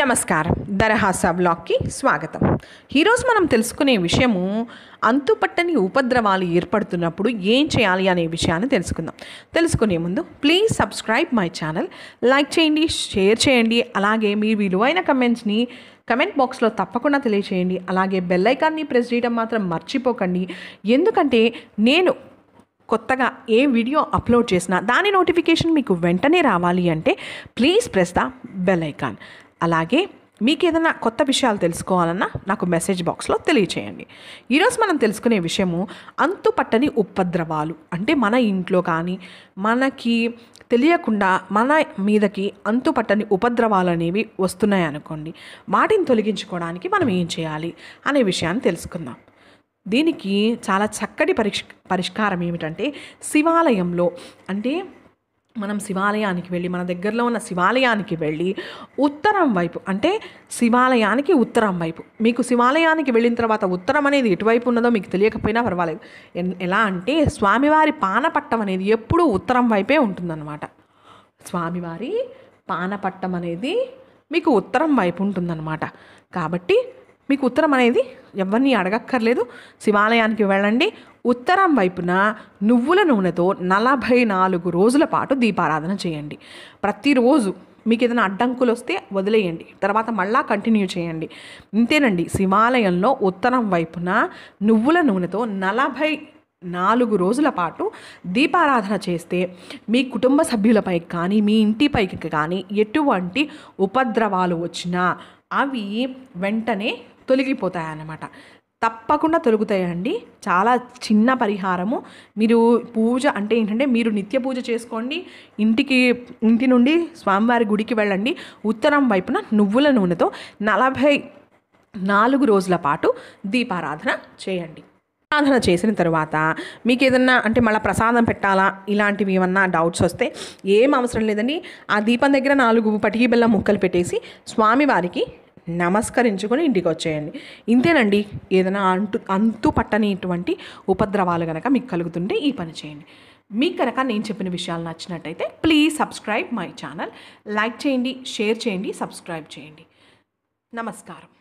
నమస్కారం దరహాస బ్లాగ్కి స్వాగతం ఈరోజు మనం తెలుసుకునే విషయము అంతుపట్టని ఉపద్రవాలు ఏర్పడుతున్నప్పుడు ఏం చేయాలి అనే విషయాన్ని తెలుసుకుందాం తెలుసుకునే ముందు please subscribe my channel like చేయండి షేర్ చేయండి అలాగే మీ విలువైన కమెంట్స్ని కమెంట్ బాక్స్లో తప్పకుండా తెలియచేయండి అలాగే బెల్లైకాన్ని ప్రెస్ చేయడం మాత్రం మర్చిపోకండి ఎందుకంటే నేను కొత్తగా ఏ వీడియో అప్లోడ్ చేసినా దాని నోటిఫికేషన్ మీకు వెంటనే రావాలి అంటే please press the bell icon అలాగే మీకు ఏదైనా కొత్త విషయాలు తెలుసుకోవాలన్నా నాకు మెసేజ్ బాక్స్లో తెలియచేయండి ఈరోజు మనం తెలుసుకునే విషయము అంతుపట్టని ఉపద్రవాలు అంటే మన ఇంట్లో కానీ మనకి తెలియకుండా మన మీదకి అంతుపట్టని ఉపద్రవాలు అనేవి వస్తున్నాయి అనుకోండి వాటిని తొలగించుకోవడానికి మనం ఏం చేయాలి అనే విషయాన్ని తెలుసుకుందాం దీనికి చాలా చక్కటి పరిష్ పరిష్కారం ఏమిటంటే శివాలయంలో అంటే మనం శివాలయానికి వెళ్ళి మన దగ్గరలో ఉన్న శివాలయానికి వెళ్ళి ఉత్తరం వైపు అంటే శివాలయానికి ఉత్తరం వైపు మీకు శివాలయానికి వెళ్ళిన తర్వాత ఉత్తరం అనేది ఎటువైపు ఉన్నదో మీకు తెలియకపోయినా పర్వాలేదు ఎలా అంటే స్వామివారి పానపట్టం అనేది ఎప్పుడూ ఉత్తరం వైపే ఉంటుందన్నమాట స్వామివారి పానపట్టం అనేది మీకు ఉత్తరం వైపు ఉంటుందన్నమాట కాబట్టి మీకు ఉత్తరం అనేది ఎవరిని అడగక్కర్లేదు శివాలయానికి వెళ్ళండి ఉత్తరం వైపున నువ్వుల నూనెతో నలభై నాలుగు రోజుల పాటు దీపారాధన చేయండి ప్రతిరోజు మీకు ఏదైనా అడ్డంకులు వస్తే వదిలేయండి తర్వాత మళ్ళా కంటిన్యూ చేయండి ఇంతేనండి శివాలయంలో ఉత్తరం వైపున నువ్వుల నూనెతో నలభై నాలుగు రోజుల పాటు దీపారాధన చేస్తే మీ కుటుంబ సభ్యులపై కానీ మీ ఇంటిపైకి కానీ ఎటువంటి ఉపద్రవాలు వచ్చినా అవి వెంటనే తొలగిపోతాయన్నమాట తప్పకుండా తొలుగుతాయండి చాలా చిన్న పరిహారము మీరు పూజ అంటే ఏంటంటే మీరు నిత్య పూజ చేసుకోండి ఇంటికి ఇంటి నుండి స్వామివారి గుడికి వెళ్ళండి ఉత్తరం వైపున నువ్వుల నూనెతో నలభై నాలుగు రోజుల పాటు దీపారాధన చేయండి ఆరాధన చేసిన తర్వాత మీకు ఏదన్నా అంటే మళ్ళీ ప్రసాదం పెట్టాలా ఇలాంటివి ఏమన్నా డౌట్స్ వస్తే ఏం అవసరం లేదండి ఆ దీపం దగ్గర నాలుగు పటికి బెల్లం ముక్కలు పెట్టేసి స్వామివారికి నమస్కరించుకొని ఇంటికి వచ్చేయండి ఇంతేనండి ఏదైనా అంటు అంతు పట్టనిటువంటి ఉపద్రవాలు కనుక మీకు కలుగుతుంటే ఈ పని చేయండి మీకు కనుక నేను చెప్పిన విషయాలు నచ్చినట్టయితే please subscribe my channel like చేయండి షేర్ చేయండి సబ్స్క్రైబ్ చేయండి నమస్కారం